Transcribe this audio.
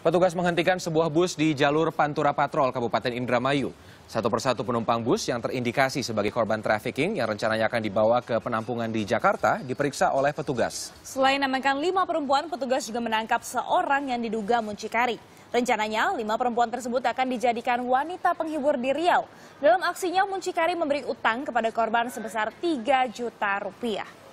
Petugas menghentikan sebuah bus di jalur Pantura Patrol Kabupaten Indramayu. Satu persatu penumpang bus yang terindikasi sebagai korban trafficking yang rencananya akan dibawa ke penampungan di Jakarta diperiksa oleh petugas. Selain mengamankan lima perempuan, petugas juga menangkap seorang yang diduga muncikari. Rencananya, lima perempuan tersebut akan dijadikan wanita penghibur di Riau. Dalam aksinya, muncikari memberi utang kepada korban sebesar 3 juta rupiah.